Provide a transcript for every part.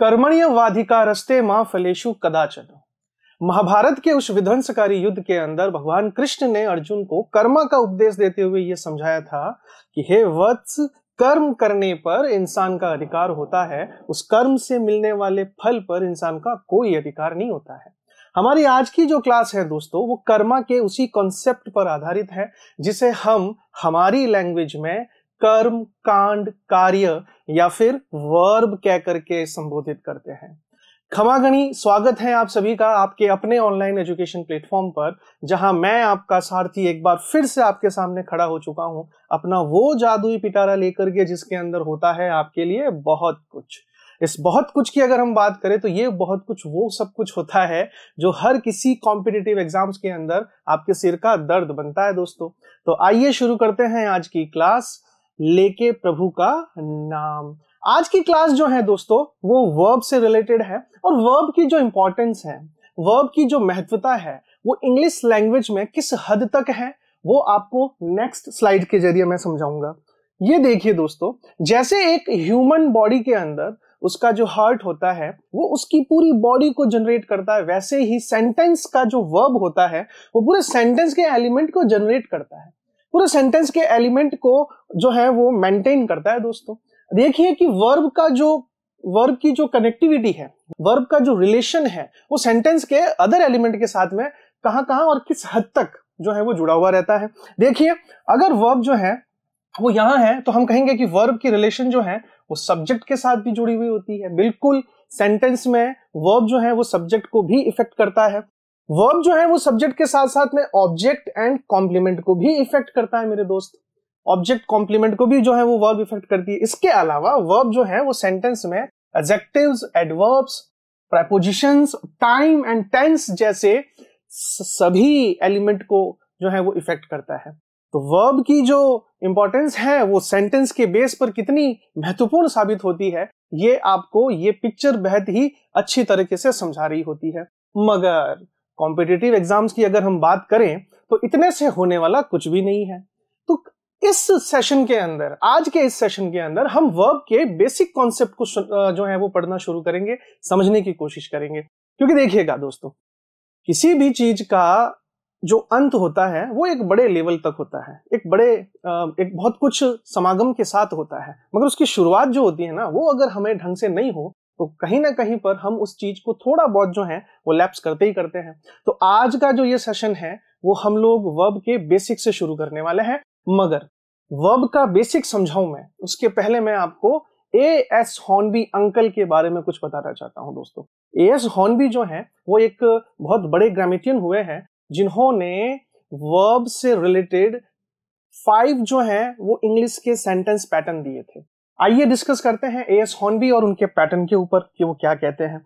कर्मण्य वाधिका रस्ते माँ फलेशु कदाचन महाभारत के उस विध्वंसकारी युद्ध के अंदर भगवान कृष्ण ने अर्जुन को कर्मा का उपदेश देते हुए यह समझाया था कि हे वत्स कर्म करने पर इंसान का अधिकार होता है उस कर्म से मिलने वाले फल पर इंसान का कोई अधिकार नहीं होता है हमारी आज की जो क्लास है दोस्तों वो कर्मा के उसी कॉन्सेप्ट पर आधारित है जिसे हम हमारी लैंग्वेज में कर्म कांड कार्य या फिर वर्ब कह करके संबोधित करते हैं खमागणी स्वागत है आप सभी का आपके अपने ऑनलाइन एजुकेशन प्लेटफॉर्म पर जहां मैं आपका सारथी एक बार फिर से आपके सामने खड़ा हो चुका हूं अपना वो जादुई पिटारा लेकर के जिसके अंदर होता है आपके लिए बहुत कुछ इस बहुत कुछ की अगर हम बात करें तो ये बहुत कुछ वो सब कुछ होता है जो हर किसी कॉम्पिटिटिव एग्जाम्स के अंदर आपके सिर का दर्द बनता है दोस्तों तो आइए शुरू करते हैं आज की क्लास लेके प्रभु का नाम आज की क्लास जो है दोस्तों वो वर्ब से रिलेटेड है और वर्ब की जो इंपॉर्टेंस है वर्ब की जो महत्वता है वो इंग्लिश लैंग्वेज में किस हद तक है वो आपको नेक्स्ट स्लाइड के जरिए मैं समझाऊंगा ये देखिए दोस्तों जैसे एक ह्यूमन बॉडी के अंदर उसका जो हार्ट होता है वो उसकी पूरी बॉडी को जनरेट करता है वैसे ही सेंटेंस का जो वर्ब होता है वो पूरे सेंटेंस के एलिमेंट को जनरेट करता है पूरे सेंटेंस के एलिमेंट को जो है वो मेंटेन करता है दोस्तों देखिए कि वर्ब का जो वर्ब की जो कनेक्टिविटी है वर्ब का जो रिलेशन है वो सेंटेंस के अदर एलिमेंट के साथ में कहां कहां और किस हद तक जो है वो जुड़ा हुआ रहता है देखिए अगर वर्ब जो है वो यहां है तो हम कहेंगे कि वर्ब की रिलेशन जो है वो सब्जेक्ट के साथ भी जुड़ी हुई होती है बिल्कुल सेंटेंस में वर्ब जो है वो सब्जेक्ट को भी इफेक्ट करता है वर्ब जो है वो सब्जेक्ट के साथ साथ में ऑब्जेक्ट एंड कॉम्प्लीमेंट को भी इफेक्ट करता है मेरे दोस्त ऑब्जेक्ट कॉम्प्लीमेंट को भी जो है वो वर्ब इफेक्ट करती है इसके अलावा वर्ब जो है वो सेंटेंस में adjective adverbs preposition time and tense जैसे सभी एलिमेंट को जो है वो इफेक्ट करता है तो वर्ब की जो इंपॉर्टेंस है वो सेंटेंस के बेस पर कितनी महत्वपूर्ण साबित होती है ये आपको ये पिक्चर बेहद ही अच्छी तरीके से समझा रही होती है मगर कॉम्पिटेटिव एग्जाम्स की अगर हम बात करें तो इतने से होने वाला कुछ भी नहीं है तो इस सेशन के अंदर आज के इस सेशन के अंदर हम वर्ब के बेसिक कॉन्सेप्ट को जो है वो पढ़ना शुरू करेंगे समझने की कोशिश करेंगे क्योंकि देखिएगा दोस्तों किसी भी चीज का जो अंत होता है वो एक बड़े लेवल तक होता है एक बड़े एक बहुत कुछ समागम के साथ होता है मगर उसकी शुरुआत जो होती है ना वो अगर हमें ढंग से नहीं हो तो कहीं ना कहीं पर हम उस चीज को थोड़ा बहुत जो है वो लैप्स करते ही करते हैं तो आज का जो ये सेशन है वो हम लोग वर्ब के बेसिक से शुरू करने वाले हैं मगर वर्ब का बेसिक समझाऊ मैं उसके पहले मैं आपको ए एस हॉर्नबी अंकल के बारे में कुछ बताना चाहता हूँ दोस्तों ए एस हॉर्नबी जो है वो एक बहुत बड़े ग्रामिटियन हुए हैं जिन्होंने वर्ब से रिलेटेड फाइव जो है वो इंग्लिश के सेंटेंस पैटर्न दिए थे आइए डिस्कस करते हैं ए एस हॉर्नबी और उनके पैटर्न के ऊपर कि वो क्या कहते हैं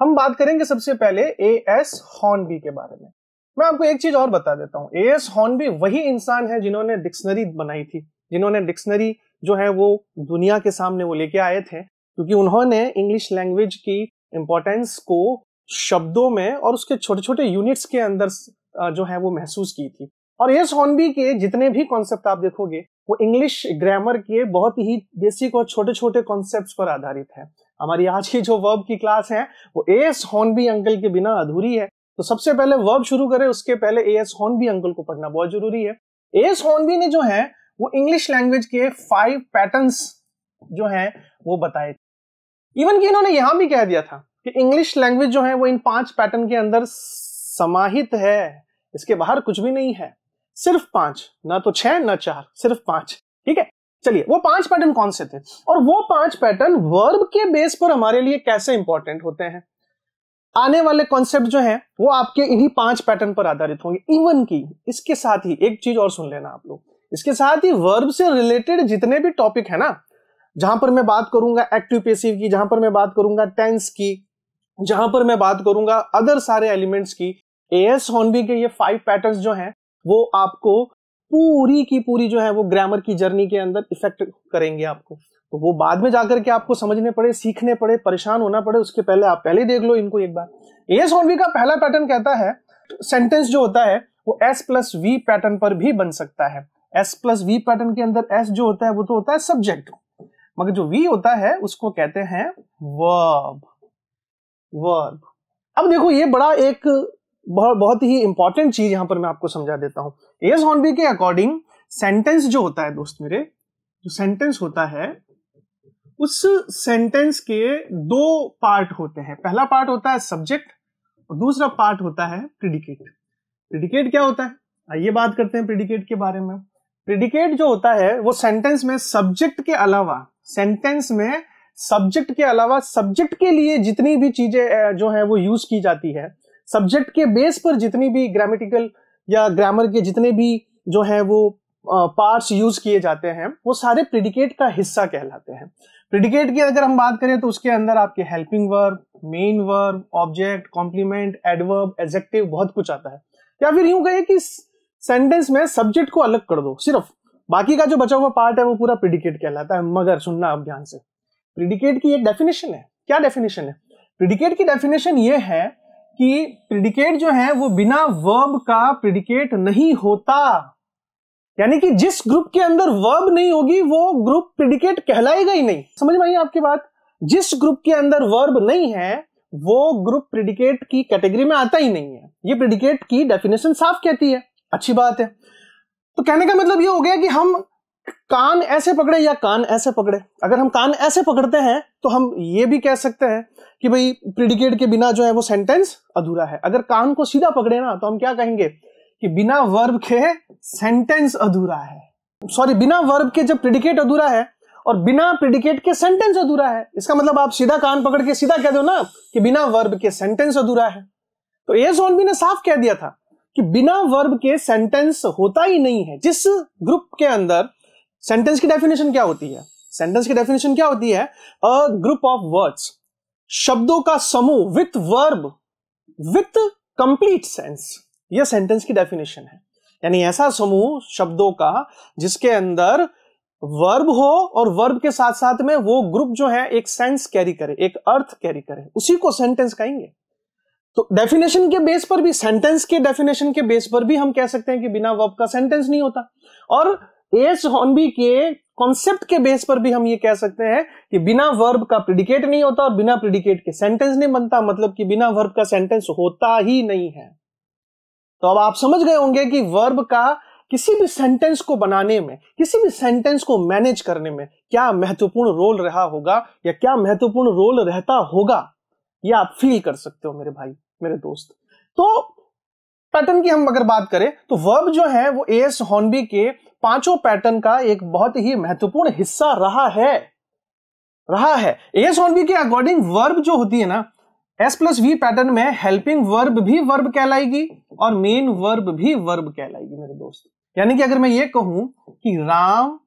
हम बात करेंगे सबसे पहले ए एस हॉर्नबी के बारे में मैं आपको एक चीज और बता देता हूँ ए एस हॉर्नबी वही इंसान है जिन्होंने डिक्शनरी बनाई थी जिन्होंने डिक्शनरी जो है वो दुनिया के सामने वो लेके आए थे क्योंकि उन्होंने इंग्लिश लैंग्वेज की इम्पोर्टेंस को शब्दों में और उसके छोटे छोटे यूनिट्स के अंदर जो है वो महसूस की थी और एस हॉर्नबी के जितने भी कॉन्सेप्ट आप देखोगे वो इंग्लिश ग्रामर के बहुत ही बेसिक और छोटे छोटे कॉन्सेप्ट पर आधारित है हमारी आज की जो वर्ब की क्लास है वो ए एस हॉर्नबी अंकल के बिना अधूरी है तो सबसे पहले वर्ब शुरू करें उसके पहले ए एस हॉर्नबी अंकल को पढ़ना बहुत जरूरी है ए एस हॉर्नबी ने जो है वो इंग्लिश लैंग्वेज के फाइव पैटर्न जो है वो बताए इवन कि इन्होंने यहां भी कह दिया था कि इंग्लिश लैंग्वेज जो है वो इन पांच पैटर्न के अंदर समाहित है इसके बाहर कुछ भी नहीं है सिर्फ पांच ना तो छह ना चार सिर्फ पांच ठीक है चलिए वो पांच पैटर्न कौन से थे और वो पांच पैटर्न वर्ब के बेस पर हमारे लिए कैसे इंपॉर्टेंट होते हैं आने वाले कॉन्सेप्ट जो हैं वो आपके इन्हीं पांच पैटर्न पर आधारित होंगे इवन की इसके साथ ही एक चीज और सुन लेना आप लोग इसके साथ ही वर्ब से रिलेटेड जितने भी टॉपिक है ना जहां पर मैं बात करूंगा एक्टिव पेसिव की जहां पर मैं बात करूंगा टेंस की जहां पर मैं बात करूंगा अदर सारे एलिमेंट्स की ए एस होनबी के ये फाइव पैटर्न जो हैं वो आपको पूरी की पूरी जो है वो ग्रामर की जर्नी के अंदर इफेक्ट करेंगे आपको तो वो बाद में जाकर के आपको समझने पड़े सीखने पड़े परेशान होना पड़े उसके पहले आप पहले देख लो इनको एक बार ए वी का पहला पैटर्न कहता है सेंटेंस तो जो होता है वो एस प्लस वी पैटर्न पर भी बन सकता है एस प्लस वी पैटर्न के अंदर एस जो होता है वो तो होता है सब्जेक्ट मगर जो वी होता है उसको कहते हैं वर्ब वर्ब अब देखो ये बड़ा एक बहुत बहुत ही इंपॉर्टेंट चीज यहां पर मैं आपको समझा देता हूं एस हॉर्नबी के अकॉर्डिंग सेंटेंस जो होता है दोस्त मेरे जो सेंटेंस होता है उस सेंटेंस के दो पार्ट होते हैं पहला पार्ट होता है सब्जेक्ट और दूसरा पार्ट होता है प्रिडिकेट प्रिडिकेट क्या होता है आइए बात करते हैं प्रिडिकेट के बारे में प्रिडिकेट जो होता है वो सेंटेंस में सब्जेक्ट के अलावा सेंटेंस में सब्जेक्ट के अलावा सब्जेक्ट के लिए जितनी भी चीजें जो है वो यूज की जाती है सब्जेक्ट के बेस पर जितनी भी ग्रामेटिकल या ग्रामर के जितने भी जो है वो पार्ट्स यूज किए जाते हैं वो सारे प्रिडिकेट का हिस्सा कहलाते हैं प्रिडिकेट की अगर हम बात करें तो उसके अंदर आपके helping verb main verb object complement adverb adjective बहुत कुछ आता है या फिर यूं कहें कि सेंटेंस में सब्जेक्ट को अलग कर दो सिर्फ बाकी का जो बचा हुआ पार्ट है वो पूरा प्रिडिकेट कहलाता है मगर सुनना आप ध्यान से प्रिडिकेट की एक डेफिनेशन है क्या डेफिनेशन है प्रिडिकेट की डेफिनेशन ये है कि प्रिडिकेट जो है वो बिना वर्ब का प्रिडिकेट नहीं होता यानी कि जिस ग्रुप के अंदर वर्ब नहीं होगी वो ग्रुप प्रिडिकेट कहलाएगा ही नहीं समझ में आई आपकी बात जिस ग्रुप के अंदर वर्ब नहीं है वो ग्रुप प्रिडिकेट की कैटेगरी में आता ही नहीं है ये प्रिडिकेट की डेफिनेशन साफ कहती है अच्छी बात है तो कहने का मतलब ये हो गया कि हम कान ऐसे पकड़े या कान ऐसे पकड़े अगर हम कान ऐसे पकड़ते हैं तो हम ये भी कह सकते हैं कि भाई प्रिडिकेट के बिना जो है वो सेंटेंस अधूरा है अगर कान को सीधा पकड़े ना तो हम क्या कहेंगे कि बिना वर्ब के सेंटेंस अधूरा है सॉरी बिना वर्ब के जब प्रिडिकेट अधूरा है और बिना प्रिडिकेट के सेंटेंस अधूरा है इसका मतलब आप सीधा कान पकड़ के सीधा कह दो ना कि बिना वर्ब के सेंटेंस अधूरा है तो ए भी ने साफ कह दिया था कि बिना वर्ब के सेंटेंस होता ही नहीं है जिस ग्रुप के अंदर सेंटेंस की डेफिनेशन क्या होती है सेंटेंस की डेफिनेशन क्या होती है अ ग्रुप ऑफ वर्ड्स शब्दों का समूह with verb with complete sense यह सेंटेंस की डेफिनेशन है यानी ऐसा समूह शब्दों का जिसके अंदर वर्ब हो और वर्ब के साथ साथ में वो ग्रुप जो है एक सेंस कैरी करे एक अर्थ कैरी करे उसी को सेंटेंस कहेंगे तो डेफिनेशन के बेस पर भी सेंटेंस के डेफिनेशन के बेस पर भी हम कह सकते हैं कि बिना वर्ब का सेंटेंस नहीं होता और एस हॉनबी के कॉन्सेप्ट के बेस पर भी हम ये कह सकते हैं कि बिना वर्ब का प्रिडिकेट नहीं होता और बिना प्रिडिकेट के सेंटेंस नहीं बनता मतलब कि बिना वर्ब का सेंटेंस होता ही नहीं है तो अब आप समझ गए होंगे कि वर्ब का किसी भी सेंटेंस को बनाने में किसी भी सेंटेंस को मैनेज करने में क्या महत्वपूर्ण रोल रहा होगा या क्या महत्वपूर्ण रोल रहता होगा यह आप फील कर सकते हो मेरे भाई मेरे दोस्त तो पैटर्न की हम अगर बात करें तो वर्ब जो है वो एस हॉनबी के पांचों पैटर्न का एक बहुत ही महत्वपूर्ण हिस्सा रहा है रहा है एस ऑन बी के अकॉर्डिंग वर्ब जो होती है ना एस प्लस वी पैटर्न में हेल्पिंग वर्ब भी वर्ब कहलाएगी और मेन वर्ब भी वर्ब कहलाएगी मेरे दोस्त यानी कि अगर मैं ये कहूं कि Ram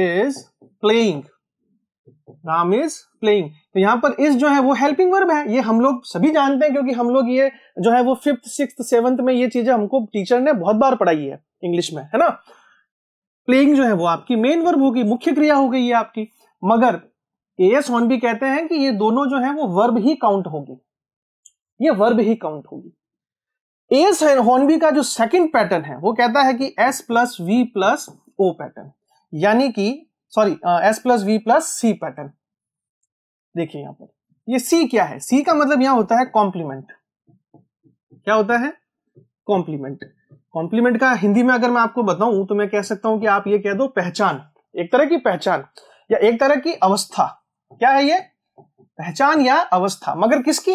is playing Ram is playing तो यहां पर इस जो है वो हेल्पिंग वर्ब है ये हम लोग सभी जानते हैं क्योंकि हम लोग ये जो है वो फिफ्थ सिक्स सेवंथ में ये चीजें हमको टीचर ने बहुत बार पढ़ाई है इंग्लिश में है ना प्लेइंग जो है वो आपकी मेन वर्ब होगी मुख्य क्रिया हो गई है आपकी मगर ए एस भी कहते हैं कि ये दोनों जो है वो वर्ब ही काउंट होगी ये वर्ब ही काउंट होगी एस हॉनबी का जो सेकंड पैटर्न है वो कहता है कि S plus V plus O pattern यानी कि sorry S plus V plus C pattern देखिए यहां पर ये सी क्या है सी का मतलब यहां होता है कॉम्प्लीमेंट क्या होता है कॉम्प्लीमेंट कॉम्प्लीमेंट का हिंदी में अगर मैं आपको बताऊं तो मैं कह सकता हूं कि आप ये कह दो पहचान एक तरह की पहचान या एक तरह की अवस्था क्या है ये पहचान या अवस्था मगर किसकी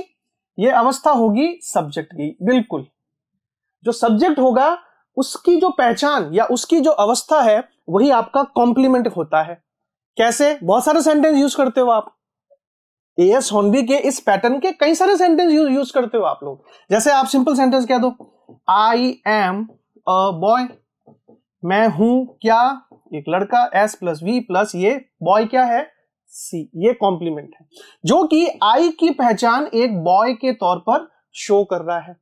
ये अवस्था होगी सब्जेक्ट की बिल्कुल जो सब्जेक्ट होगा उसकी जो पहचान या उसकी जो अवस्था है वही आपका कॉम्प्लीमेंट होता है कैसे बहुत सारे सेंटेंस यूज करते हो आप एस होनबी के इस पैटर्न के कई सारे सेंटेंस यूज यूज करते हो आप लोग जैसे आप सिंपल सेंटेंस कह दो आई एम अ बॉय मैं हूं क्या एक लड़का एस प्लस वी प्लस ये बॉय क्या है सी ये कॉम्प्लीमेंट है जो कि आई की पहचान एक बॉय के तौर पर शो कर रहा है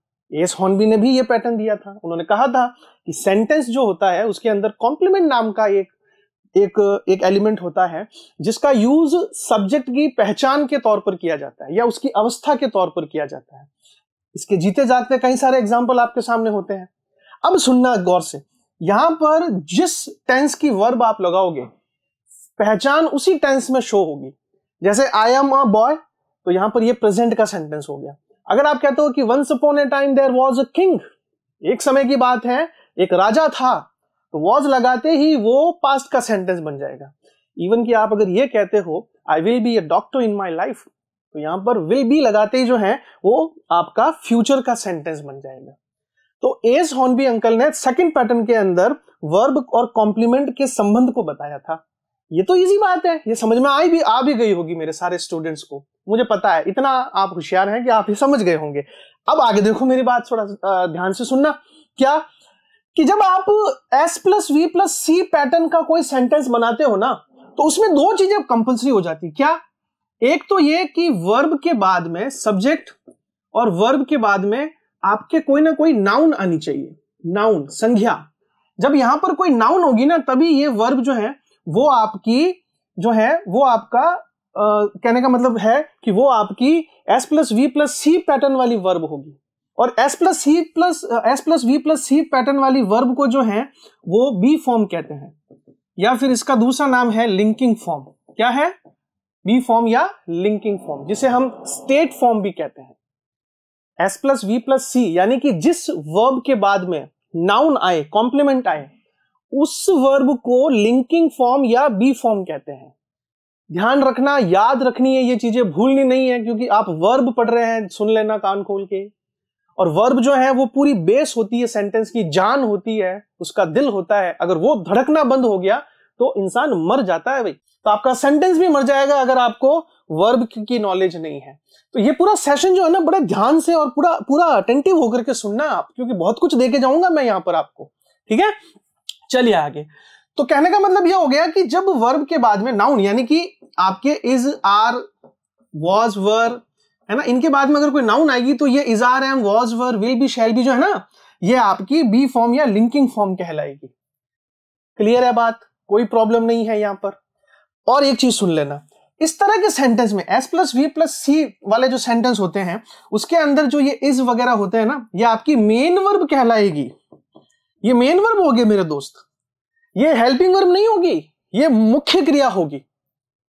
एस होनबी ने भी ये पैटर्न दिया था उन्होंने कहा था कि सेंटेंस जो होता है उसके अंदर कॉम्प्लीमेंट नाम का एक एक एक एलिमेंट होता है जिसका यूज सब्जेक्ट की पहचान के तौर पर किया जाता है या उसकी अवस्था के तौर पर किया जाता है इसके जीते जागते कई सारे एग्जाम्पल आपके सामने होते हैं अब सुनना गौर से यहां पर जिस टेंस की वर्ब आप लगाओगे पहचान उसी टेंस में शो होगी जैसे आई एम अ बॉय तो यहां पर ये प्रेजेंट का सेंटेंस हो गया अगर आप कहते हो कि once upon a time there was a king एक समय की बात है एक राजा था तो वॉज लगाते ही वो पास्ट का सेंटेंस बन जाएगा इवन कि आप अगर ये कहते हो I will be a doctor in my life तो यहां पर विल बी लगाते ही जो है वो आपका फ्यूचर का सेंटेंस बन जाएगा तो एस हॉनबी अंकल ने सेकंड पैटर्न के अंदर वर्ब और कॉम्प्लीमेंट के संबंध को बताया था ये तो इजी बात है ये समझ में आई भी आ भी गई होगी मेरे सारे स्टूडेंट्स को मुझे पता है इतना आप होशियार हैं कि आप ये समझ गए होंगे अब आगे देखो मेरी बात थोड़ा ध्यान से सुनना क्या कि जब आप S plus V plus C pattern का कोई सेंटेंस बनाते हो ना तो उसमें दो चीजें कंपल्सरी हो जाती क्या एक तो ये कि वर्ब के बाद में सब्जेक्ट और वर्ब के बाद में आपके कोई ना कोई नाउन आनी चाहिए नाउन संज्ञा जब यहां पर कोई नाउन होगी ना तभी ये वर्ब जो है वो आपकी जो है वो आपका आ, कहने का मतलब है कि वो आपकी S plus V plus C pattern वाली वर्ब होगी और S plus C plus S plus V plus C pattern वाली वर्ब को जो है वो बी फॉर्म कहते हैं या फिर इसका दूसरा नाम है लिंकिंग फॉर्म क्या है बी फॉर्म या लिंकिंग फॉर्म जिसे हम स्टेट फॉर्म भी कहते हैं S plus V plus C यानी कि जिस वर्ब के बाद में नाउन आए कॉम्प्लीमेंट आए उस वर्ब को लिंकिंग फॉर्म या बी फॉर्म कहते हैं ध्यान रखना याद रखनी है ये चीजें भूलनी नहीं है क्योंकि आप वर्ब पढ़ रहे हैं सुन लेना कान खोल के और वर्ब जो है वो पूरी बेस होती है सेंटेंस की जान होती है उसका दिल होता है अगर वो धड़कना बंद हो गया तो इंसान मर जाता है भाई तो आपका सेंटेंस भी मर जाएगा अगर आपको वर्ब की नॉलेज नहीं है तो ये पूरा सेशन जो है ना बड़े ध्यान से और पूरा पूरा अटेंटिव होकर के सुनना आप क्योंकि बहुत कुछ देके जाऊंगा मैं यहां पर आपको ठीक है चलिए आगे तो कहने का मतलब यह हो गया कि जब वर्ब के बाद में नाउन यानी कि आपके इज आर वॉज वर है ना इनके बाद में अगर कोई नाउन आएगी तो ये is are am was were will be shall be जो है ना ये आपकी बी फॉर्म या लिंकिंग फॉर्म कहलाएगी क्लियर है बात कोई प्रॉब्लम नहीं है यहां पर और एक चीज सुन लेना इस तरह के सेंटेंस में S plus V plus C वाले जो सेंटेंस होते हैं उसके अंदर जो ये इज वगैरह होते हैं ना ये आपकी मेन वर्ब कहलाएगी ये मेन वर्ब होगी मेरे दोस्त ये हेल्पिंग वर्ब नहीं होगी ये मुख्य क्रिया होगी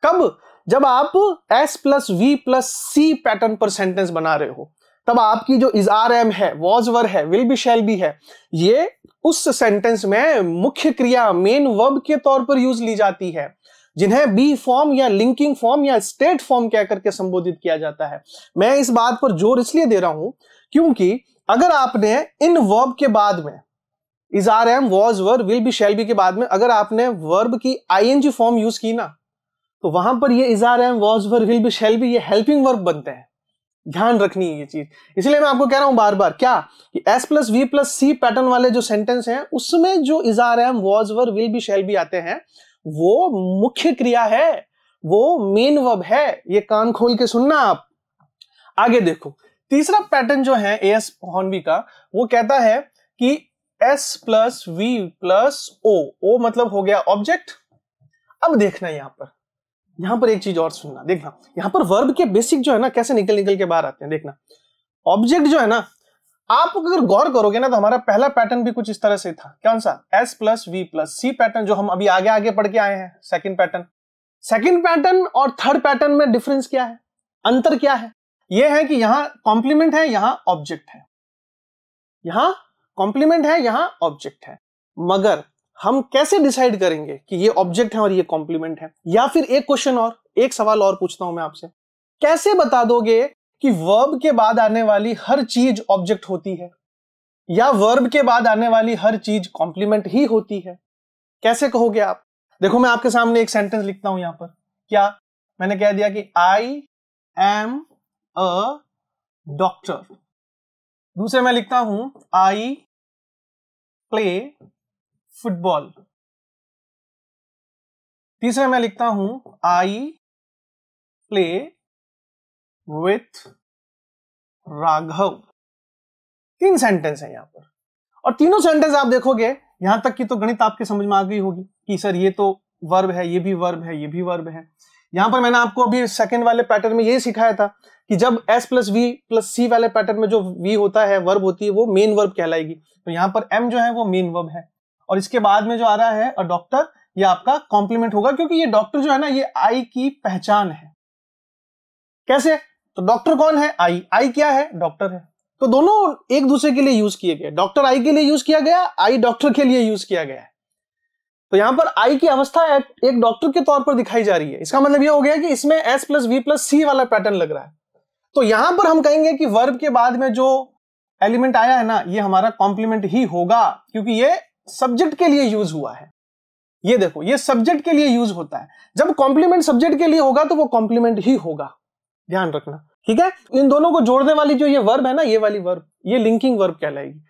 कब जब आप S plus V plus C pattern पर सेंटेंस बना रहे हो तब आपकी जो इज आर एम है वॉज वर है विल बी शैल बी है ये उस सेंटेंस में मुख्य क्रिया मेन वर्ब के तौर पर यूज ली जाती है जिन्हें बी फॉर्म या लिंकिंग फॉर्म या स्टेट फॉर्म कह करके संबोधित किया जाता है मैं इस बात पर जोर इसलिए दे रहा हूं क्योंकि अगर आपने इन वर्ब के बाद में is are am was were will be shall be के बाद में अगर आपने वर्ब की आई जी फॉर्म यूज की ना तो वहां पर ये is are am was were will be shall be ये हेल्पिंग वर्ब बनते हैं ध्यान रखनी है ये चीज इसलिए मैं आपको कह रहा हूं बार बार क्या कि S plus V plus C pattern वाले जो सेंटेंस हैं उसमें जो is are am was were will be shall be आते हैं वो मुख्य क्रिया है वो मेन वर्ब है ये कान खोल के सुनना आप आगे देखो तीसरा पैटर्न जो है ए एस हॉर्नवी का वो कहता है कि S plus V plus O O मतलब हो गया ऑब्जेक्ट अब देखना यहां पर यहां पर एक चीज और सुनना देखना यहां पर वर्ब के बेसिक जो है ना कैसे निकल निकल के बाहर आते हैं देखना ऑब्जेक्ट जो है ना आप अगर गौर करोगे ना तो हमारा पहला पैटर्न भी कुछ इस तरह से था कौन सा S plus V plus C pattern जो हम अभी आगे आगे पढ़ के आए हैं सेकंड पैटर्न सेकंड पैटर्न और थर्ड पैटर्न में डिफरेंस क्या है अंतर क्या है यह है कि यहां कॉम्प्लीमेंट है यहां ऑब्जेक्ट है यहां कॉम्प्लीमेंट है यहां ऑब्जेक्ट है मगर हम कैसे डिसाइड करेंगे कि ये ऑब्जेक्ट है और ये कॉम्प्लीमेंट है या फिर एक क्वेश्चन और एक सवाल और पूछता हूं मैं आपसे कैसे बता दोगे कि वर्ब के बाद आने वाली हर चीज ऑब्जेक्ट होती है या वर्ब के बाद आने वाली हर चीज कॉम्प्लीमेंट ही होती है कैसे कहोगे आप देखो मैं आपके सामने एक सेंटेंस लिखता हूं यहां पर क्या मैंने कह दिया कि आई एम अ डॉक्टर दूसरे मैं लिखता हूं आई प्ले फुटबॉल तीसरा मैं लिखता हूं आई प्ले विथ राघव तीन सेंटेंस है यहां पर और तीनों सेंटेंस आप देखोगे यहां तक की तो गणित आपके समझ में आ गई होगी कि सर ये तो वर्ब है ये भी वर्ब है ये भी वर्ब है यहां पर मैंने आपको अभी सेकंड वाले पैटर्न में ये सिखाया था कि जब S plus V plus C वाले पैटर्न में जो वी होता है वर्ब होती है वो मेन वर्ब कहलाएगी तो यहां पर एम जो है वो मेन वर्ब है और इसके बाद में जो आ रहा है डॉक्टर ये आपका कॉम्प्लीमेंट होगा क्योंकि ये डॉक्टर जो है ना ये आई की पहचान है कैसे तो डॉक्टर कौन है आई आई क्या है डॉक्टर है तो दोनों एक दूसरे के लिए यूज किए गए डॉक्टर आई के लिए यूज किया गया आई डॉक्टर के लिए यूज किया गया है तो यहां पर आई की अवस्था एक डॉक्टर के तौर पर दिखाई जा रही है इसका मतलब यह हो गया कि इसमें S plus V plus C वाला पैटर्न लग रहा है तो यहां पर हम कहेंगे कि वर्ब के बाद में जो एलिमेंट आया है ना ये हमारा कॉम्प्लीमेंट ही होगा क्योंकि ये सब्जेक्ट के लिए यूज हुआ है ये देखो ये सब्जेक्ट के लिए यूज होता है जब कॉम्प्लीमेंट सब्जेक्ट के लिए होगा तो वो कॉम्प्लीमेंट ही होगा ध्यान रखना ठीक है इन दोनों को जोड़ने वाली जो ये वर्ब है ना ये वाली वर्ब ये लिंकिंग वर्ब कहलाएगी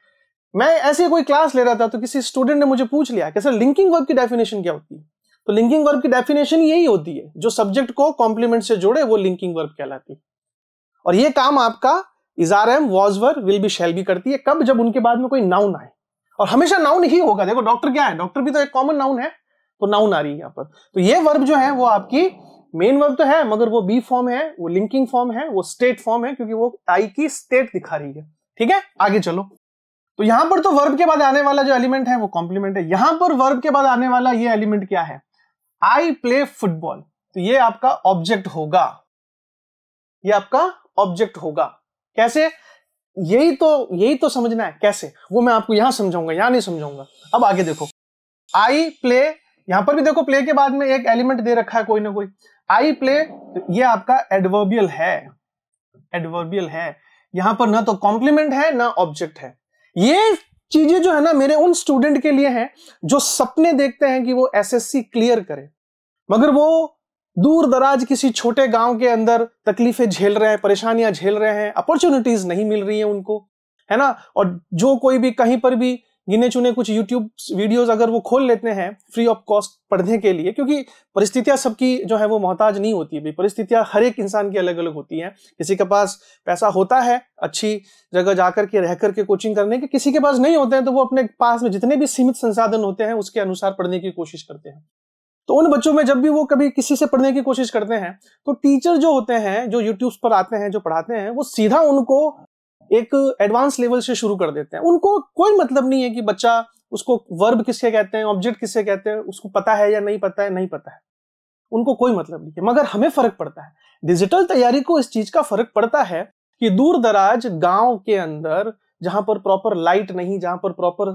मैं ऐसे कोई क्लास ले रहा था तो किसी स्टूडेंट ने मुझे पूछ लिया कि सर लिंकिंग वर्ब की डेफिनेशन क्या होती है तो लिंकिंग वर्ब की डेफिनेशन यही होती है जो सब्जेक्ट को कॉम्प्लीमेंट से जोड़े वो लिंकिंग वर्ब कहलाती है और ये काम आपका is are am was were will be shall be करती है कब जब उनके बाद में कोई नाउन आए और हमेशा नाउन ही होगा देखो डॉक्टर क्या है डॉक्टर भी तो एक कॉमन नाउन है तो नाउन आ रही है यहाँ पर तो ये वर्ब जो है वो आपकी मेन वर्ब तो है मगर वो बी फॉर्म है वो लिंकिंग फॉर्म है वो स्टेट फॉर्म है क्योंकि वो आई की स्टेट दिखा रही है ठीक है आगे चलो तो यहां पर तो वर्ब के बाद आने वाला जो एलिमेंट है वो कॉम्प्लीमेंट है यहां पर वर्ब के बाद आने वाला ये एलिमेंट क्या है आई प्ले फुटबॉल तो ये आपका ऑब्जेक्ट होगा ये आपका ऑब्जेक्ट होगा कैसे यही तो यही तो समझना है कैसे वो मैं आपको यहां समझाऊंगा यहां नहीं समझाऊंगा अब आगे देखो आई प्ले यहां पर भी देखो प्ले के बाद में एक एलिमेंट दे रखा है कोई ना कोई आई प्ले ये आपका एडवर्बियल है एडवर्बियल है यहां पर ना तो कॉम्प्लीमेंट है ना ऑब्जेक्ट है ये चीजें जो है ना मेरे उन स्टूडेंट के लिए हैं जो सपने देखते हैं कि वो एसएससी क्लियर करे मगर वो दूर दराज किसी छोटे गांव के अंदर तकलीफें झेल रहे हैं परेशानियां झेल रहे हैं अपॉर्चुनिटीज नहीं मिल रही है उनको है ना और जो कोई भी कहीं पर भी गिने चुने कुछ यूट्यूब वीडियोज अगर वो खोल लेते हैं फ्री ऑफ कॉस्ट पढ़ने के लिए क्योंकि परिस्थितियां सबकी जो है वो मोहताज नहीं होती है परिस्थितियां हर एक इंसान की अलग अलग होती हैं किसी के पास पैसा होता है अच्छी जगह जाकर के रह करके कोचिंग करने के किसी के पास नहीं होते हैं तो वो अपने पास में जितने भी सीमित संसाधन होते हैं उसके अनुसार पढ़ने की कोशिश करते हैं तो उन बच्चों में जब भी वो कभी किसी से पढ़ने की कोशिश करते हैं तो टीचर जो होते हैं जो यूट्यूब पर आते हैं जो पढ़ाते हैं वो सीधा उनको एक एडवांस लेवल से शुरू कर देते हैं उनको कोई मतलब नहीं है कि बच्चा उसको वर्ब किससे कहते हैं ऑब्जेक्ट किससे कहते हैं उसको पता है या नहीं पता है नहीं पता है उनको कोई मतलब नहीं है मगर हमें फर्क पड़ता है डिजिटल तैयारी को इस चीज का फर्क पड़ता है कि दूर दराज गांव के अंदर जहां पर प्रॉपर लाइट नहीं जहां पर प्रॉपर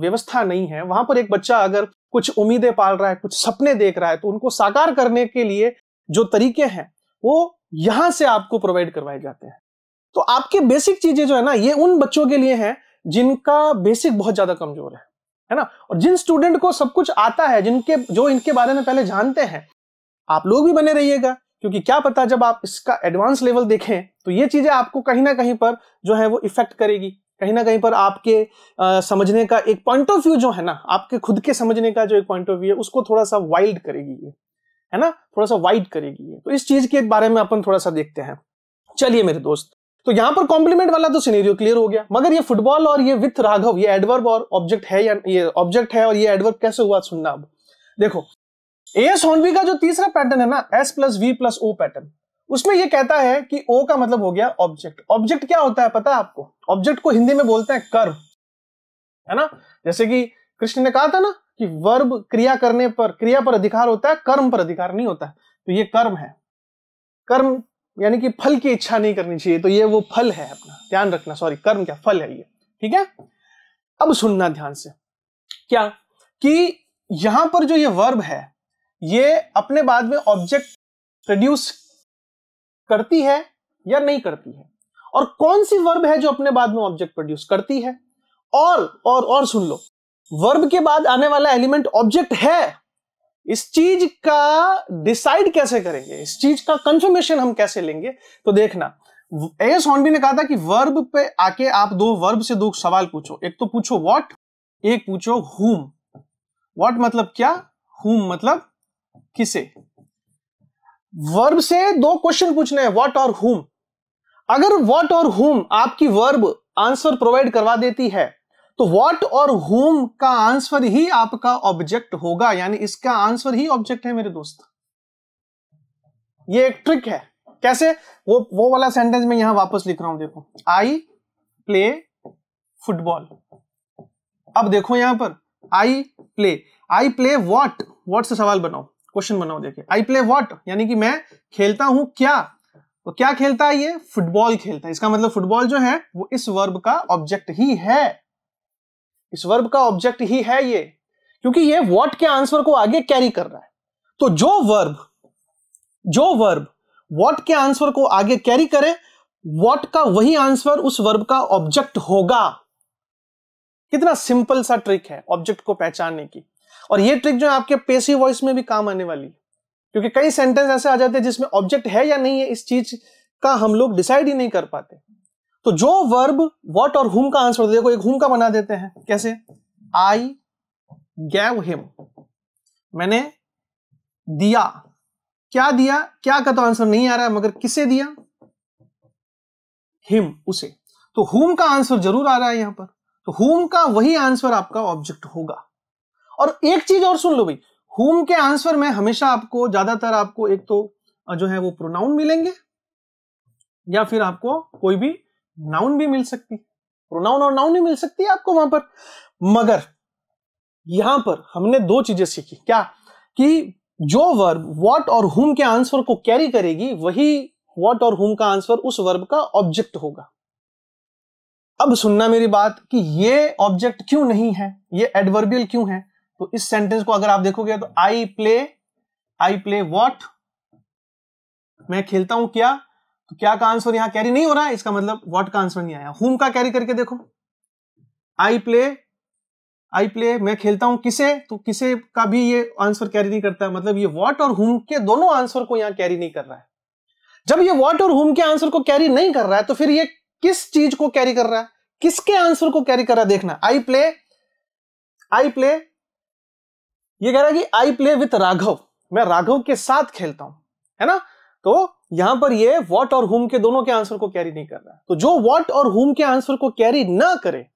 व्यवस्था नहीं है वहां पर एक बच्चा अगर कुछ उम्मीदें पाल रहा है कुछ सपने देख रहा है तो उनको साकार करने के लिए जो तरीके हैं वो यहां से आपको प्रोवाइड करवाए जाते हैं तो आपके बेसिक चीजें जो है ना ये उन बच्चों के लिए हैं जिनका बेसिक बहुत ज्यादा कमजोर है है ना और जिन स्टूडेंट को सब कुछ आता है जिनके जो इनके बारे में पहले जानते हैं आप लोग भी बने रहिएगा क्योंकि क्या पता जब आप इसका एडवांस लेवल देखें तो ये चीजें आपको कहीं ना कहीं पर जो है वो इफेक्ट करेगी कहीं ना कहीं पर आपके आ, समझने का एक पॉइंट ऑफ व्यू जो है ना आपके खुद के समझने का जो एक पॉइंट ऑफ व्यू है उसको थोड़ा सा वाइल्ड करेगी ये है ना थोड़ा सा वाइड करेगी ये तो इस चीज के बारे में अपन थोड़ा सा देखते हैं चलिए मेरे दोस्त तो यहाँ पर कॉम्प्लीमेंट वाला तो सीनेरियो क्लियर हो गया मगर ये फुटबॉल और ये विथ राघव ये एडवर्ब और ऑब्जेक्ट है या ये ऑब्जेक्ट है और ये एडवर्ब कैसे हुआ सुनना अब देखो एस हॉर्नबी का जो तीसरा पैटर्न है ना S plus V plus O pattern उसमें ये कहता है कि ओ का मतलब हो गया ऑब्जेक्ट ऑब्जेक्ट क्या होता है पता है आपको ऑब्जेक्ट को हिंदी में बोलते हैं कर्म है ना जैसे कि कृष्ण ने कहा था ना कि वर्ब क्रिया करने पर क्रिया पर अधिकार होता है कर्म पर अधिकार नहीं होता है तो ये कर्म है कर्म यानी कि फल की इच्छा नहीं करनी चाहिए तो ये वो फल है अपना ध्यान रखना सॉरी कर्म क्या फल है ये ठीक है अब सुनना ध्यान से क्या कि यहां पर जो ये वर्ब है ये अपने बाद में ऑब्जेक्ट प्रोड्यूस करती है या नहीं करती है और कौन सी वर्ब है जो अपने बाद में ऑब्जेक्ट प्रोड्यूस करती है और और और सुन लो वर्ब के बाद आने वाला एलिमेंट ऑब्जेक्ट है इस चीज का डिसाइड कैसे करेंगे इस चीज का कंफर्मेशन हम कैसे लेंगे तो देखना एस हॉनबी ने कहा था कि वर्ब पे आके आप दो वर्ब से दो सवाल पूछो एक तो पूछो व्हाट एक पूछो हुम व्हाट मतलब क्या हुम मतलब किसे वर्ब से दो क्वेश्चन पूछने हैं व्हाट और हुम अगर व्हाट और हुम आपकी वर्ब आंसर प्रोवाइड करवा देती है तो व्हाट और हुम का आंसर ही आपका ऑब्जेक्ट होगा यानी इसका आंसर ही ऑब्जेक्ट है मेरे दोस्त ये एक ट्रिक है कैसे वो वो वाला सेंटेंस मैं यहां वापस लिख रहा हूं देखो आई प्ले फुटबॉल अब देखो यहां पर I play I play what what से सवाल बनाओ क्वेश्चन बनाओ देखिए आई प्ले वॉट यानी कि मैं खेलता हूं क्या तो क्या खेलता है ये फुटबॉल खेलता है इसका मतलब फुटबॉल जो है वो इस वर्ब का ऑब्जेक्ट ही है इस वर्ब का ऑब्जेक्ट ही है ये क्योंकि ये वॉट के आंसर को आगे कैरी कर रहा है तो जो वर्ब जो वर्ब वॉट के आंसर को आगे कैरी करे वॉट का वही आंसर उस वर्ब का ऑब्जेक्ट होगा कितना सिंपल सा ट्रिक है ऑब्जेक्ट को पहचानने की और ये ट्रिक जो है आपके पेसी वॉइस में भी काम आने वाली है क्योंकि कई सेंटेंस ऐसे आ जाते हैं जिसमें ऑब्जेक्ट है या नहीं है इस चीज का हम लोग डिसाइड ही नहीं कर पाते तो जो वर्ब वॉट और हुम का आंसर देखो एक हुम का बना देते हैं कैसे आई गैव हिम मैंने दिया क्या दिया क्या का तो आंसर नहीं आ रहा है मगर किसे दिया हिम उसे तो हुम का आंसर जरूर आ रहा है यहां पर तो हुम का वही आंसर आपका ऑब्जेक्ट होगा और एक चीज और सुन लो भाई हुम के आंसर में हमेशा आपको ज्यादातर आपको एक तो जो है वो प्रोनाउन मिलेंगे या फिर आपको कोई भी नाउन भी मिल सकती प्रोनाउन और नाउन ही मिल सकती है आपको वहां पर मगर यहां पर हमने दो चीजें सीखी क्या कि जो वर्ब वॉट और हुम के आंसर को कैरी करेगी वही वॉट और हुम का आंसर उस वर्ब का ऑब्जेक्ट होगा अब सुनना मेरी बात कि ये ऑब्जेक्ट क्यों नहीं है ये एडवर्बियल क्यों है तो इस सेंटेंस को अगर आप देखोगे तो I play I play what मैं खेलता हूं क्या तो क्या का आंसर यहां कैरी नहीं हो रहा है इसका मतलब वॉट का आंसर नहीं आया हुम का कैरी करके देखो आई प्ले आई प्ले मैं खेलता हूं किसे तो किसे का भी ये आंसर कैरी नहीं करता है मतलब ये वॉट और हुम के दोनों आंसर को यहां कैरी नहीं कर रहा है जब ये वॉट और हुम के आंसर को कैरी नहीं कर रहा है तो फिर ये किस चीज को कैरी कर रहा है किसके आंसर को कैरी कर रहा है देखना आई प्ले आई प्ले ये कह रहा है कि आई प्ले विथ राघव मैं राघव के साथ खेलता हूं है ना तो यहां पर ये वॉट और हुम के दोनों के आंसर को कैरी नहीं कर रहा तो जो वॉट और हुम के आंसर को कैरी ना करे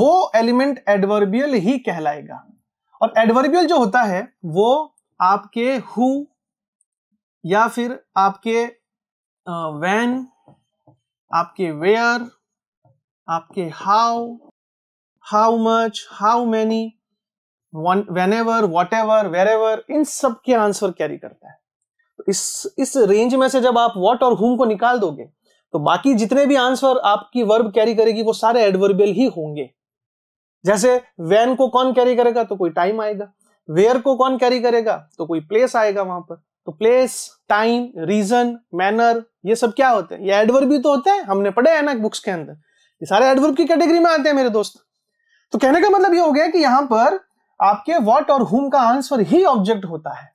वो एलिमेंट एडवर्बियल ही कहलाएगा और एडवर्बियल जो होता है वो आपके हु या फिर आपके वैन आपके वेयर आपके how how much how many whenever what इन सब के आंसर कैरी करता है तो इस इस रेंज में से जब आप वॉट और हुम को निकाल दोगे तो बाकी जितने भी आंसर आपकी वर्ब कैरी करेगी वो सारे एडवर्बियल ही होंगे जैसे वैन को कौन कैरी करेगा तो कोई टाइम आएगा वेयर को कौन कैरी करेगा तो कोई प्लेस आएगा वहां पर तो प्लेस टाइम रीजन मैनर ये सब क्या होते हैं ये एडवर्ब भी तो होते हैं हमने पढ़े हैं ना बुक्स के अंदर ये सारे एडवर्ब की कैटेगरी में आते हैं मेरे दोस्त तो कहने का मतलब ये हो गया कि यहां पर आपके व्हाट और हुम का आंसर ही ऑब्जेक्ट होता है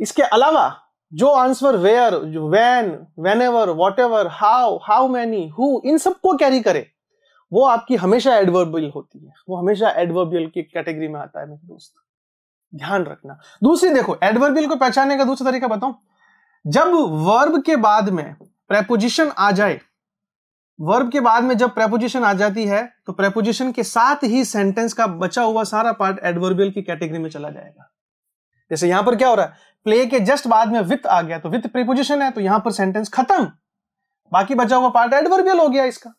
इसके अलावा जो answer where when whenever whatever how how many who इन सबको कैरी करे वो आपकी हमेशा एडवर्बियल होती है वो हमेशा एडवर्बियल की कैटेगरी में आता है मेरे दोस्त ध्यान रखना दूसरी देखो एडवर्बियल को पहचानने का दूसरा तरीका बताऊं जब वर्ब के बाद में प्रेपोजिशन आ जाए वर्ब के बाद में जब प्रेपोजिशन आ जाती है तो प्रेपोजिशन के साथ ही सेंटेंस का बचा हुआ सारा पार्ट एडवर्बियल की कैटेगरी में चला जाएगा जैसे यहां पर क्या हो रहा है प्ले के जस्ट बाद में विथ आ गया तो विथ प्रीपोजिशन है तो यहां पर सेंटेंस खत्म बाकी बचा हुआ पार्ट एडवर्बियल हो गया इसका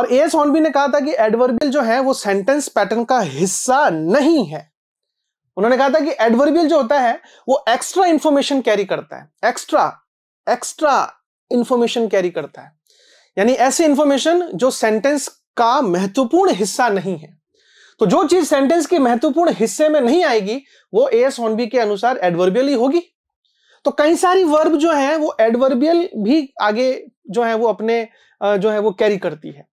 और ए एस ऑनबी ने कहा था कि एडवर्बियल जो है वो सेंटेंस पैटर्न का हिस्सा नहीं है उन्होंने कहा था कि एडवर्बियल जो होता है वो एक्स्ट्रा इंफॉर्मेशन कैरी करता है एक्स्ट्रा एक्स्ट्रा इंफॉर्मेशन कैरी करता है यानी ऐसी इंफॉर्मेशन जो सेंटेंस का महत्वपूर्ण हिस्सा नहीं है तो जो चीज सेंटेंस के महत्वपूर्ण हिस्से में नहीं आएगी वो ए एस ऑन बी के अनुसार ही होगी तो कई सारी वर्ब जो है वो एडवर्बियल भी आगे जो है वो अपने जो है वो कैरी करती है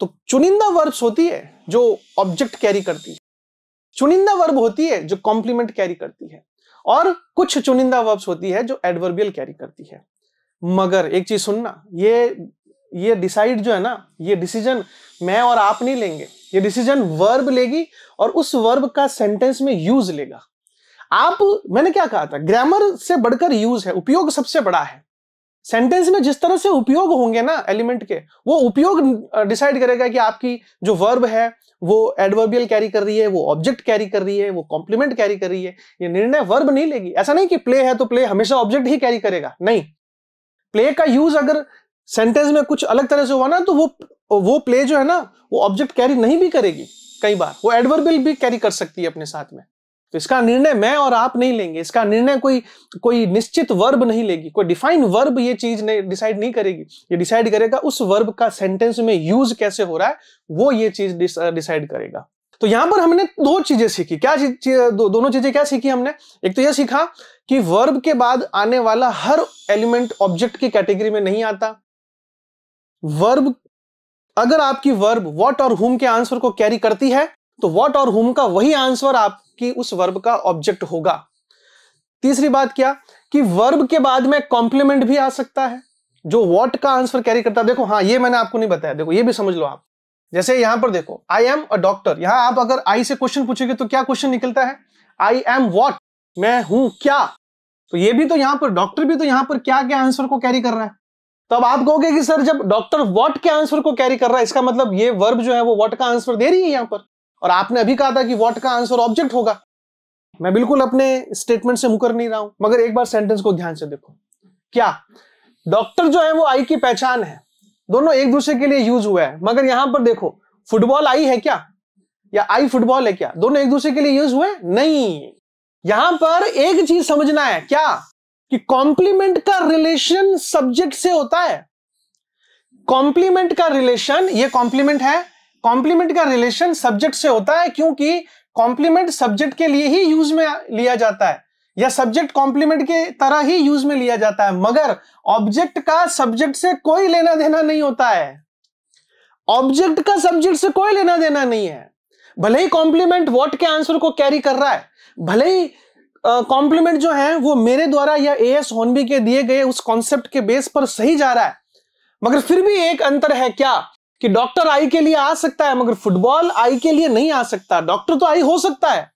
तो चुनिंदा वर्ब्स होती है जो ऑब्जेक्ट कैरी करती है चुनिंदा वर्ब होती है जो कॉम्प्लीमेंट कैरी करती है और कुछ चुनिंदा वर्ब्स होती है जो एडवर्बियल कैरी करती है मगर एक चीज सुनना ये ये डिसाइड जो है ना ये डिसीजन मैं और आप नहीं लेंगे ये डिसीजन वर्ब लेगी और उस वर्ब का सेंटेंस में यूज लेगा आप मैंने क्या कहा था ग्रामर से बढ़कर यूज है उपयोग सबसे बड़ा है सेंटेंस में जिस तरह से उपयोग होंगे ना एलिमेंट के वो उपयोग डिसाइड करेगा कि आपकी जो वर्ब है वो एडवर्बियल कैरी कर रही है वो ऑब्जेक्ट कैरी कर रही है वो कॉम्प्लीमेंट कैरी कर रही है ये निर्णय वर्ब नहीं लेगी ऐसा नहीं कि प्ले है तो प्ले हमेशा ऑब्जेक्ट ही कैरी करेगा नहीं प्ले का यूज अगर सेंटेंस में कुछ अलग तरह से हुआ ना तो वो वो प्ले जो है ना वो ऑब्जेक्ट कैरी नहीं भी करेगी कई बार वो एडवर्बिल भी कैरी कर सकती है अपने साथ में तो इसका निर्णय मैं और आप नहीं लेंगे इसका निर्णय कोई कोई निश्चित वर्ब नहीं लेगी कोई डिफाइन वर्ब ये चीज नहीं डिसाइड नहीं करेगी ये डिसाइड करेगा उस वर्ब का सेंटेंस में यूज कैसे हो रहा है वो ये चीज डिसाइड करेगा तो यहां पर हमने दो चीजें सीखी क्या चीज दो, दोनों चीजें क्या सीखी हमने एक तो यह सीखा कि वर्ब के बाद आने वाला हर एलिमेंट ऑब्जेक्ट की कैटेगरी में नहीं आता वर्ब अगर आपकी वर्ब वॉट और हुम के आंसर को कैरी करती है तो वॉट और हुम का वही आंसर आपकी उस वर्ब का ऑब्जेक्ट होगा तीसरी बात क्या कि वर्ब के बाद में कॉम्प्लीमेंट भी आ सकता है जो वॉट का आंसर कैरी करता है देखो हाँ ये मैंने आपको नहीं बताया देखो ये भी समझ लो आप जैसे यहां पर देखो आई एम अ डॉक्टर यहां आप अगर आई से क्वेश्चन पूछोगे तो क्या क्वेश्चन निकलता है आई एम वॉट मैं हूं क्या तो ये भी तो यहां पर डॉक्टर भी तो यहां पर क्या क्या आंसर को कैरी कर रहा है तो अब आप कहोगे कि सर जब डॉक्टर वॉट के आंसर को कैरी कर रहा है इसका मतलब ये वर्ब जो है वो वॉट का आंसर दे रही है यहां पर और आपने अभी कहा था कि वॉट का आंसर ऑब्जेक्ट होगा मैं बिल्कुल अपने स्टेटमेंट से मुकर नहीं रहा हूं मगर एक बार सेंटेंस को ध्यान से देखो क्या डॉक्टर जो है वो आई की पहचान है दोनों एक दूसरे के लिए यूज हुआ है मगर यहां पर देखो फुटबॉल आई है क्या या आई फुटबॉल है क्या दोनों एक दूसरे के लिए यूज हुए नहीं यहां पर एक चीज समझना है क्या कि कॉम्प्लीमेंट का रिलेशन सब्जेक्ट से होता है कॉम्प्लीमेंट का रिलेशन ये कॉम्प्लीमेंट है कॉम्प्लीमेंट का रिलेशन सब्जेक्ट से होता है क्योंकि कॉम्प्लीमेंट सब्जेक्ट के लिए ही यूज में लिया जाता है या सब्जेक्ट कॉम्प्लीमेंट के तरह ही यूज में लिया जाता है मगर ऑब्जेक्ट का सब्जेक्ट से कोई लेना देना नहीं होता है ऑब्जेक्ट का सब्जेक्ट से कोई लेना देना नहीं है भले ही कॉम्प्लीमेंट वॉट के आंसर को कैरी कर रहा है भले ही कॉम्प्लीमेंट जो है वो मेरे द्वारा या ए एस होनबी के दिए गए उस कॉन्सेप्ट के बेस पर सही जा रहा है मगर फिर भी एक अंतर है क्या कि डॉक्टर आई के लिए आ सकता है मगर फुटबॉल आई के लिए नहीं आ सकता डॉक्टर तो आई हो सकता है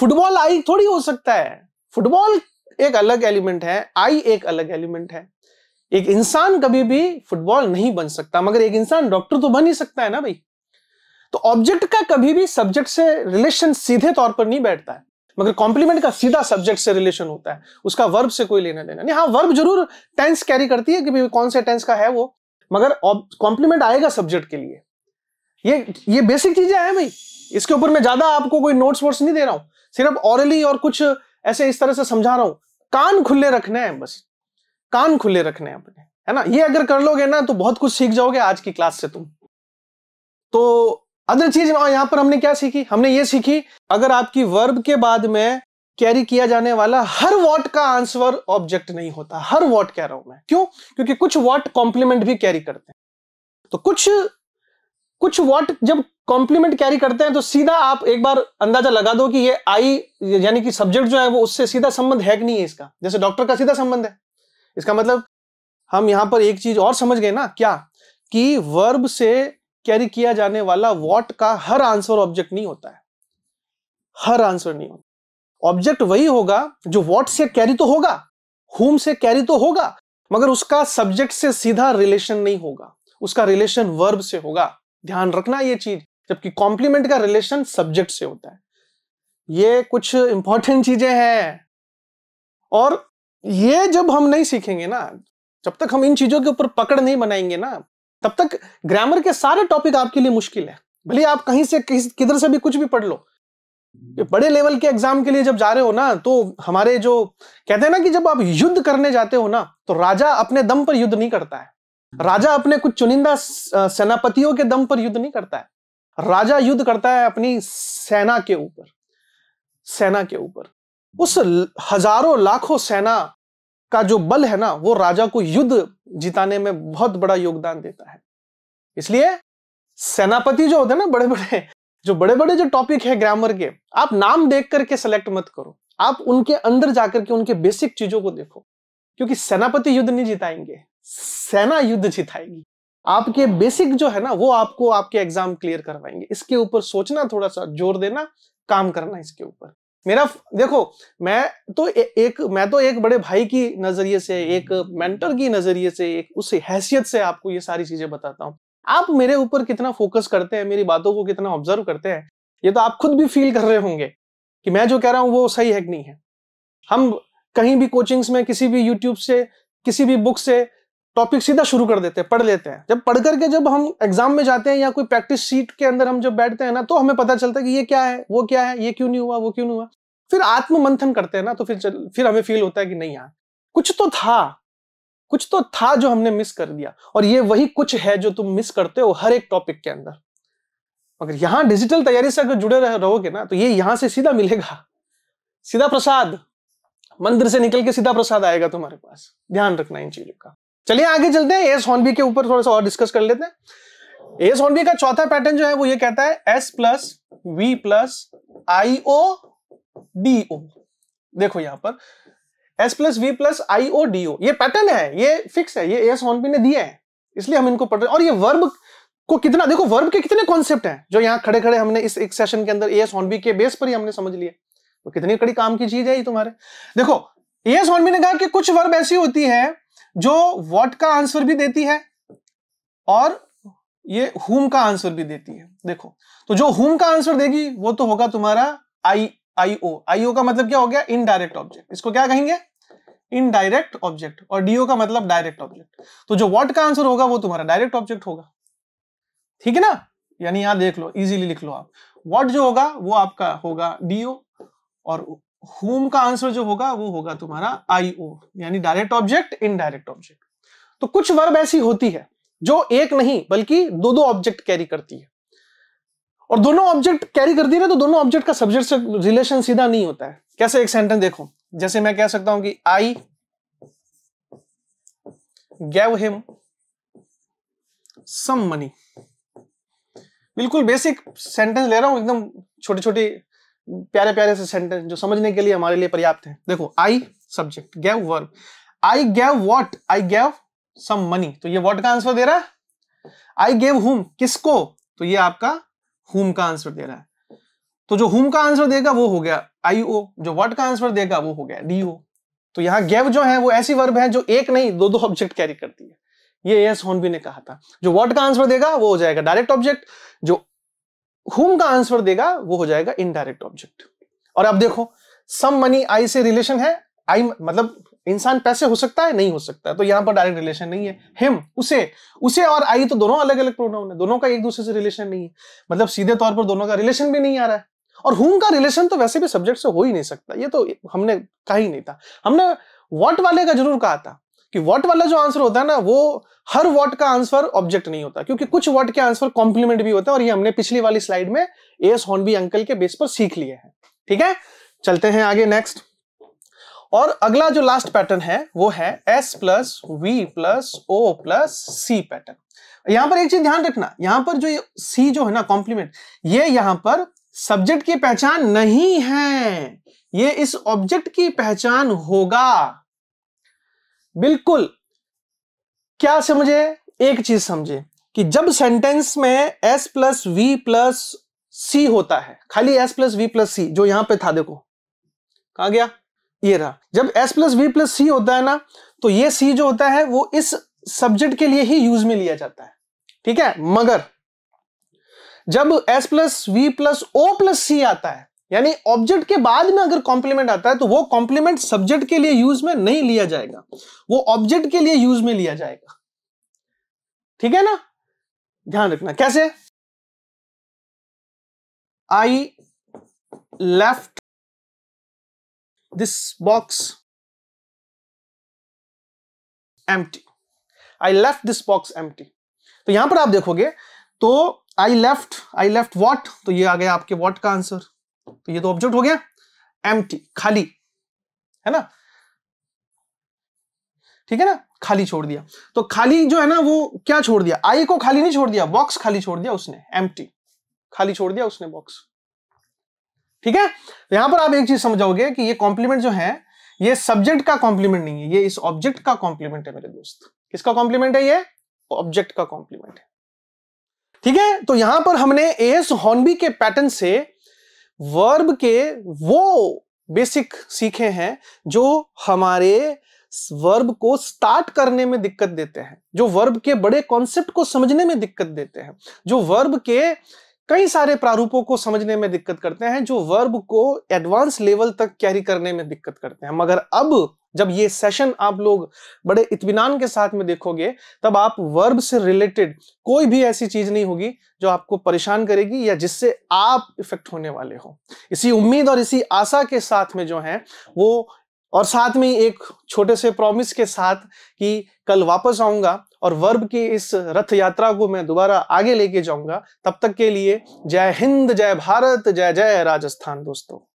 फुटबॉल आई थोड़ी हो सकता है फुटबॉल एक अलग एलिमेंट है आई एक अलग एलिमेंट है एक इंसान कभी भी फुटबॉल नहीं बन सकता मगर एक इंसान डॉक्टर तो बन ही सकता है ना भाई तो ऑब्जेक्ट का कभी भी सब्जेक्ट से रिलेशन सीधे तौर पर नहीं बैठता है मगर कॉम्प्लीमेंट का सीधा सब्जेक्ट से रिलेशन होता है उसका वर्ब से कोई लेना देना नहीं हाँ वर्ब जरूर टेंस कैरी करती है कि भाई कौन से टेंस का है वो मगर कॉम्प्लीमेंट आएगा सब्जेक्ट के लिए ये ये बेसिक चीजें हैं भाई इसके ऊपर मैं ज्यादा आपको कोई नोट्स वोट्स नहीं दे रहा हूं सिर्फ ऑरली और कुछ ऐसे इस तरह से समझा रहा हूं कान खुले रखने हैं बस कान खुले रखने हैं अपने है ना ये अगर कर लोगे ना तो बहुत कुछ सीख जाओगे आज की क्लास से तुम तो अदर चीज हाँ, यहां पर हमने क्या सीखी हमने ये सीखी अगर आपकी वर्ब के बाद में कैरी किया जाने वाला हर वॉट का आंसर ऑब्जेक्ट नहीं होता हर वॉट कह रहा हूं मैं क्यों क्योंकि कुछ वॉट कॉम्प्लीमेंट भी कैरी करते हैं तो कुछ कुछ वॉट जब कॉम्प्लीमेंट कैरी करते हैं तो सीधा आप एक बार अंदाजा लगा दो कि ये आई यानी कि सब्जेक्ट जो है वो उससे सीधा संबंध है कि नहीं है इसका जैसे डॉक्टर का सीधा संबंध है इसका मतलब हम यहां पर एक चीज और समझ गए ना क्या कि वर्ब से कैरी किया जाने वाला वॉट का हर आंसर ऑब्जेक्ट नहीं होता है हर आंसर नहीं होता ऑब्जेक्ट वही होगा जो वॉट से कैरी तो होगा होम से कैरी तो होगा मगर उसका सब्जेक्ट से सीधा रिलेशन नहीं होगा उसका रिलेशन वर्ब से होगा ध्यान रखना यह चीज जबकि कॉम्प्लीमेंट का रिलेशन सब्जेक्ट से होता है ये कुछ इंपॉर्टेंट चीजें हैं और ये जब हम नहीं सीखेंगे ना जब तक हम इन चीजों के ऊपर पकड़ नहीं बनाएंगे ना तब तक ग्रामर के सारे टॉपिक आपके लिए मुश्किल है भले आप कहीं से किधर से भी कुछ भी पढ़ लो बड़े लेवल के एग्जाम के लिए जब जा रहे हो ना तो हमारे जो कहते हैं ना कि जब आप युद्ध करने जाते हो ना तो राजा अपने दम पर युद्ध नहीं करता है राजा अपने कुछ चुनिंदा सेनापतियों के दम पर युद्ध नहीं करता है राजा युद्ध करता है अपनी सेना के ऊपर सेना के ऊपर उस हजारों लाखों सेना का जो बल है ना वो राजा को युद्ध जिताने में बहुत बड़ा योगदान देता है इसलिए सेनापति जो होते हैं ना बड़े बड़े जो बड़े बड़े जो टॉपिक है ग्रामर के आप नाम देख करके सेलेक्ट मत करो आप उनके अंदर जाकर के उनके बेसिक चीजों को देखो क्योंकि सेनापति युद्ध नहीं जिताएंगे सेना युद्ध जिताएगी आपके बेसिक जो है ना वो आपको आपके एग्जाम क्लियर करवाएंगे इसके ऊपर सोचना थोड़ा सा जोर देना काम करना इसके ऊपर मेरा देखो मैं तो ए, एक मैं तो एक बड़े भाई की नजरिए से एक मेंटर की नजरिए से एक उस हैसियत से आपको ये सारी चीजें बताता हूँ आप मेरे ऊपर कितना फोकस करते हैं मेरी बातों को कितना ऑब्जर्व करते हैं ये तो आप खुद भी फील कर रहे होंगे कि मैं जो कह रहा हूँ वो सही है कि नहीं है हम कहीं भी कोचिंग्स में किसी भी यूट्यूब से किसी भी बुक से टॉपिक सीधा शुरू कर देते हैं पढ़ लेते हैं जब पढ़ करके जब हम एग्जाम में जाते हैं या कोई प्रैक्टिस सीट के अंदर हम जब बैठते हैं ना तो हमें पता चलता है कि ये क्या है वो क्या है ये क्यों नहीं हुआ वो क्यों नहीं हुआ फिर आत्म मंथन करते हैं ना तो फिर चल, फिर हमें फील होता है कि नहीं यार कुछ तो था कुछ तो था जो हमने मिस कर दिया और ये वही कुछ है जो तुम मिस करते हो हर एक टॉपिक के अंदर मगर यहाँ डिजिटल तैयारी से अगर जुड़े रह, रहोगे ना तो ये यहाँ से सीधा मिलेगा सीधा प्रसाद मंदिर से निकल के सीधा प्रसाद आएगा तुम्हारे पास ध्यान रखना इन चीजों का चलिए आगे चलते हैं एस हॉनबी के ऊपर थोड़ा सा और डिस्कस कर लेते हैं एस हॉनबी का चौथा पैटर्न जो है वो ये कहता है S plus V plus I O D O देखो यहां पर S plus V plus I O D O ये पैटर्न है ये फिक्स है ये एस हॉनबी ने दिया है इसलिए हम इनको पढ़ रहे हैं और ये वर्ब को कितना देखो वर्ब के कितने कॉन्सेप्ट हैं जो यहाँ खड़े खड़े हमने इस एक सेशन के अंदर एस हॉनबी के बेस पर ही हमने समझ लिया तो कितनी कड़ी काम की चीज है ये तुम्हारे देखो एस हॉनबी ने कहा कि कुछ वर्ब ऐसी होती है जो वॉट का आंसर भी देती है और ये हुम का आंसर भी देती है देखो तो जो हुम का आंसर देगी वो तो होगा तुम्हारा आई आईओ आईओ का मतलब क्या हो गया इनडायरेक्ट ऑब्जेक्ट इसको क्या कहेंगे इनडायरेक्ट ऑब्जेक्ट और डीओ का मतलब डायरेक्ट ऑब्जेक्ट तो जो वॉट का आंसर होगा वो तुम्हारा डायरेक्ट ऑब्जेक्ट होगा ठीक है ना यानी यहां देख लो इजीली लिख लो आप वॉट जो होगा वो आपका होगा डीओ और होम का आंसर जो होगा वो होगा तुम्हारा आई ओ यानी डायरेक्ट ऑब्जेक्ट इनडायरेक्ट ऑब्जेक्ट तो कुछ वर्ब ऐसी होती है जो एक नहीं बल्कि दो दो ऑब्जेक्ट कैरी करती है और दोनों ऑब्जेक्ट कैरी करती है ना तो दोनों ऑब्जेक्ट का सब्जेक्ट से रिलेशन सीधा नहीं होता है कैसे एक सेंटेंस देखो जैसे मैं कह सकता हूं कि I gave him some money बिल्कुल बेसिक सेंटेंस ले रहा हूं एकदम छोटी छोटी प्यारे प्यारे से सेंटेंस जो समझने के लिए हमारे लिए पर्याप्त है देखो I subject gave verb I gave what I gave some money तो ये वॉट का आंसर दे रहा है आई गेव हुम किसको तो ये आपका हुम का आंसर दे रहा है तो जो हुम का आंसर देगा वो हो गया आई ओ जो वॉट का आंसर देगा वो हो गया डी ओ तो यहाँ गैव जो है वो ऐसी वर्ब है जो एक नहीं दो दो ऑब्जेक्ट कैरी करती है ये एस होनबी ने कहा था जो वॉट का आंसर देगा वो हो जाएगा डायरेक्ट ऑब्जेक्ट जो हुम का आंसर देगा वो हो जाएगा इनडायरेक्ट ऑब्जेक्ट और अब देखो सम मनी आई से रिलेशन है आई मतलब इंसान पैसे हो सकता है नहीं हो सकता है तो यहां पर डायरेक्ट रिलेशन नहीं है हिम उसे उसे और आई तो दोनों अलग अलग प्रोनाउन है दोनों का एक दूसरे से रिलेशन नहीं है मतलब सीधे तौर पर दोनों का रिलेशन भी नहीं आ रहा है और हुम का रिलेशन तो वैसे भी सब्जेक्ट से हो ही नहीं सकता ये तो हमने कहा ही नहीं था हमने वॉट वाले का जरूर कहा था कि वॉट वाला जो आंसर होता है ना वो हर वॉट का आंसर ऑब्जेक्ट नहीं होता क्योंकि कुछ वर्ड के आंसर कॉम्प्लीमेंट भी होता है और ये हमने पिछली वाली स्लाइड में एस हॉनबी अंकल के बेस पर सीख लिए हैं ठीक है चलते हैं आगे नेक्स्ट और अगला जो लास्ट पैटर्न है वो है S plus V plus O plus C pattern यहां पर एक चीज ध्यान रखना यहां पर जो ये सी जो है ना कॉम्प्लीमेंट ये यहां पर सब्जेक्ट की पहचान नहीं है ये इस ऑब्जेक्ट की पहचान होगा बिल्कुल क्या समझे एक चीज समझे कि जब सेंटेंस में S plus V plus C होता है खाली S plus V plus C जो यहां पे था देखो कहा गया ये रहा जब S plus V plus C होता है ना तो ये सी जो होता है वो इस सब्जेक्ट के लिए ही यूज में लिया जाता है ठीक है मगर जब S plus V plus O plus C आता है यानी ऑब्जेक्ट के बाद में अगर कॉम्प्लीमेंट आता है तो वो कॉम्प्लीमेंट सब्जेक्ट के लिए यूज में नहीं लिया जाएगा वो ऑब्जेक्ट के लिए यूज में लिया जाएगा ठीक है ना ध्यान रखना कैसे I left this box T I left this box T तो यहां पर आप देखोगे तो I left I left what तो ये आ गया आपके वॉट का आंसर तो ये तो ऑब्जेक्ट हो गया एम खाली है ना ठीक है ना खाली छोड़ दिया तो खाली जो है ना वो क्या छोड़ दिया आई को खाली नहीं छोड़ दिया बॉक्स खाली छोड़ दिया उसने एम खाली छोड़ दिया उसने बॉक्स ठीक है तो यहां पर आप एक चीज समझाओगे कि ये कॉम्प्लीमेंट जो है ये सब्जेक्ट का कॉम्प्लीमेंट नहीं है ये इस ऑब्जेक्ट का कॉम्प्लीमेंट है मेरे दोस्त किसका कॉम्प्लीमेंट है ये ऑब्जेक्ट का कॉम्प्लीमेंट है ठीक है तो यहां पर हमने एस हॉर्नबी के पैटर्न से वर्ब के वो बेसिक सीखे हैं जो हमारे वर्ब को स्टार्ट करने में दिक्कत देते हैं जो वर्ब के बड़े कॉन्सेप्ट को समझने में दिक्कत देते हैं जो वर्ब के कई सारे प्रारूपों को समझने में दिक्कत करते हैं जो वर्ब को एडवांस लेवल तक कैरी करने में दिक्कत करते हैं मगर अब जब ये सेशन आप लोग बड़े इतमान के साथ में देखोगे तब आप वर्ब से रिलेटेड कोई भी ऐसी चीज नहीं होगी जो आपको परेशान करेगी या जिससे आप इफेक्ट होने वाले हो इसी उम्मीद और इसी आशा के साथ में जो है वो और साथ में एक छोटे से प्रॉमिस के साथ कि कल वापस आऊंगा और वर्ब की इस रथ यात्रा को मैं दोबारा आगे लेके जाऊंगा तब तक के लिए जय हिंद जय भारत जय जय राजस्थान दोस्तों